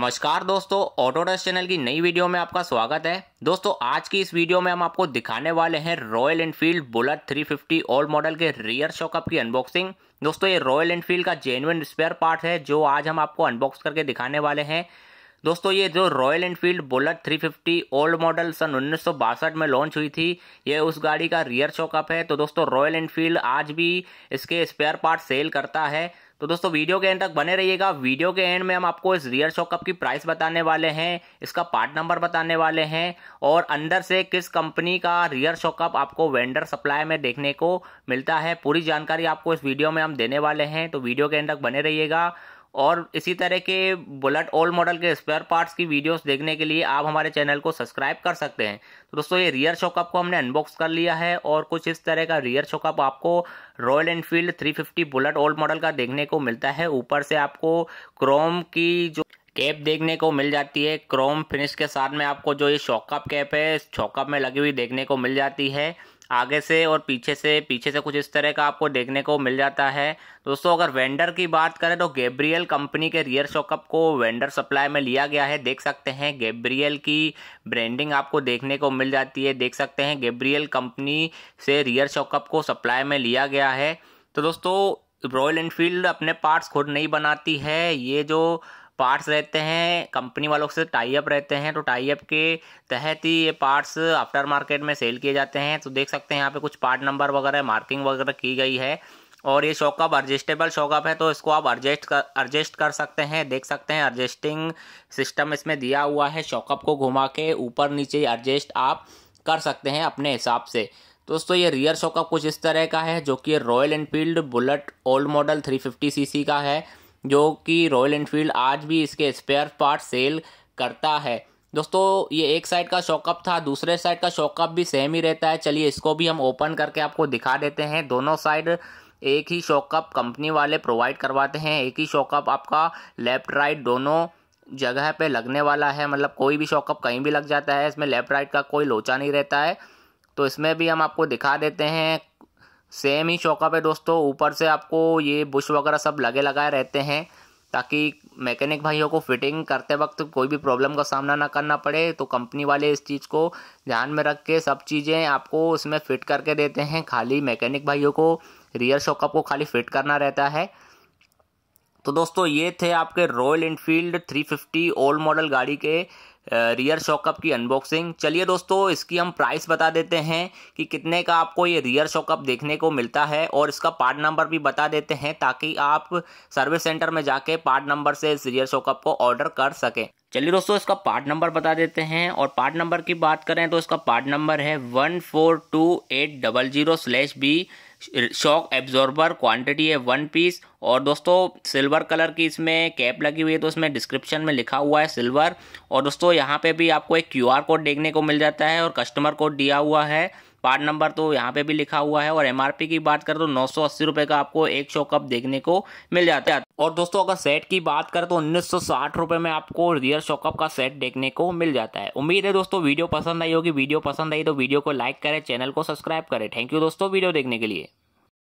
नमस्कार दोस्तों ऑटोडस्ट चैनल की नई वीडियो में आपका स्वागत है दोस्तों आज की इस वीडियो में हम आपको दिखाने वाले हैं Royal Enfield Bullet 350 old model के रियर शॉकअप की अनबॉक्सिंग दोस्तों ये रॉयल एनफील्ड का जेनुअन स्पेयर पार्ट है जो आज हम आपको अनबॉक्स करके दिखाने वाले हैं दोस्तों ये जो Royal Enfield Bullet 350 old model सन उन्नीस में लॉन्च हुई थी ये उस गाड़ी का रियर शॉकअप है तो दोस्तों रॉयल एनफील्ड आज भी इसके स्पेयर पार्ट सेल करता है तो दोस्तों वीडियो के एंड तक बने रहिएगा वीडियो के एंड में हम आपको इस रियर शॉक कप की प्राइस बताने वाले हैं इसका पार्ट नंबर बताने वाले हैं और अंदर से किस कंपनी का रियर शॉक कप आपको वेंडर सप्लाई में देखने को मिलता है पूरी जानकारी आपको इस वीडियो में हम देने वाले हैं तो वीडियो के एंड तक बने रहिएगा और इसी तरह के बुलेट ओल्ड मॉडल के स्पेयर पार्ट्स की वीडियोस देखने के लिए आप हमारे चैनल को सब्सक्राइब कर सकते हैं तो दोस्तों ये रियर चौकअप को हमने अनबॉक्स कर लिया है और कुछ इस तरह का रियर चौकअप आपको Royal Enfield 350 Bullet old model का देखने को मिलता है ऊपर से आपको क्रोम की जो कैप देखने को मिल जाती है क्रोम फिनिश के साथ में आपको जो ये शॉकअप कैप है शॉकअप में लगी हुई देखने को मिल जाती है आगे से और पीछे से पीछे से कुछ इस तरह का आपको देखने को मिल जाता है दोस्तों अगर वेंडर की बात करें तो गैब्रियल कंपनी के रियर शॉकअप को वेंडर सप्लाई में लिया गया है देख सकते हैं गैब्रियल की ब्रांडिंग आपको देखने को मिल जाती है देख सकते हैं गैब्रियल कंपनी से रियर शॉकअप को सप्लाई में लिया गया है तो दोस्तों रॉयल इनफील्ड अपने पार्ट्स खुद नहीं बनाती है ये जो पार्ट्स रहते हैं कंपनी वालों से टाइप रहते हैं तो टाइप के तहत ही ये पार्ट्स आफ्टर मार्केट में सेल किए जाते हैं तो देख सकते हैं यहाँ पे कुछ पार्ट नंबर वगैरह मार्किंग वगैरह की गई है और ये शॉकअप एडजस्टेबल शॉकअप है तो इसको आप एडजस्ट कर एडजस्ट कर सकते हैं देख सकते हैं एडजस्टिंग सिस्टम इसमें दिया हुआ है शॉकअप को घुमा के ऊपर नीचे एडजस्ट आप कर सकते हैं अपने हिसाब से दोस्तों ये रियर शॉकअप कुछ इस तरह का है जो कि Royal Enfield Bullet old model 350 CC का है जो कि रॉयल इनफील्ड आज भी इसके स्पेयर पार्ट सेल करता है दोस्तों ये एक साइड का शॉकअप था दूसरे साइड का शॉकअप भी सेम ही रहता है चलिए इसको भी हम ओपन करके आपको दिखा देते हैं दोनों साइड एक ही शॉकअप कंपनी वाले प्रोवाइड करवाते हैं एक ही शॉकअप आपका लेफ्ट राइट दोनों जगह पे लगने वाला है मतलब कोई भी शॉकअप कहीं भी लग जाता है इसमें लेफ्ट राइट का कोई लोचा नहीं रहता है तो इसमें भी हम आपको दिखा देते हैं सेम ही शौका पे दोस्तों ऊपर से आपको ये बुश वगैरह सब लगे लगाए रहते हैं ताकि मैकेनिक भाइयों को फिटिंग करते वक्त कोई भी प्रॉब्लम का सामना ना करना पड़े तो कंपनी वाले इस चीज़ को ध्यान में रख के सब चीज़ें आपको इसमें फिट करके देते हैं खाली मैकेनिक भाइयों को रियर शॉकअप को खाली फिट करना रहता है तो दोस्तों ये थे आपके रॉयल इनफील्ड 350 ओल्ड मॉडल गाड़ी के रियर शॉकअप की अनबॉक्सिंग चलिए दोस्तों इसकी हम प्राइस बता देते हैं कि कितने का आपको ये रियर शॉकअप देखने को मिलता है और इसका पार्ट नंबर भी बता देते हैं ताकि आप सर्विस सेंटर में जाके पार्ट नंबर से इस रियर शॉकअप को ऑर्डर कर सकें चलिए दोस्तों इसका पार्ट नंबर बता देते हैं और पार्ट नंबर की बात करें तो इसका पार्ट नंबर है one four two eight double zero slash B shock absorber quantity है वन पीस और दोस्तों सिल्वर कलर की इसमें कैप लगी हुई है तो इसमें डिस्क्रिप्शन में लिखा हुआ है सिल्वर और दोस्तों यहाँ पे भी आपको एक क्यूआर कोड देखने को मिल जाता है और कस्टमर कोड दिया हुआ है पार्ट नंबर तो यहाँ पे भी लिखा हुआ है और एमआरपी की बात करें तो नौ रुपये का आपको एक शो कप देखने को मिल जाता है और दोस्तों अगर सेट की बात करें तो उन्नीस रुपये में आपको रियल शो कप का सेट देखने को मिल जाता है उम्मीद है दोस्तों वीडियो पसंद आई होगी वीडियो पसंद आई तो वीडियो को लाइक करें चैनल को सब्सक्राइब करें थैंक यू दोस्तों वीडियो देखने के लिए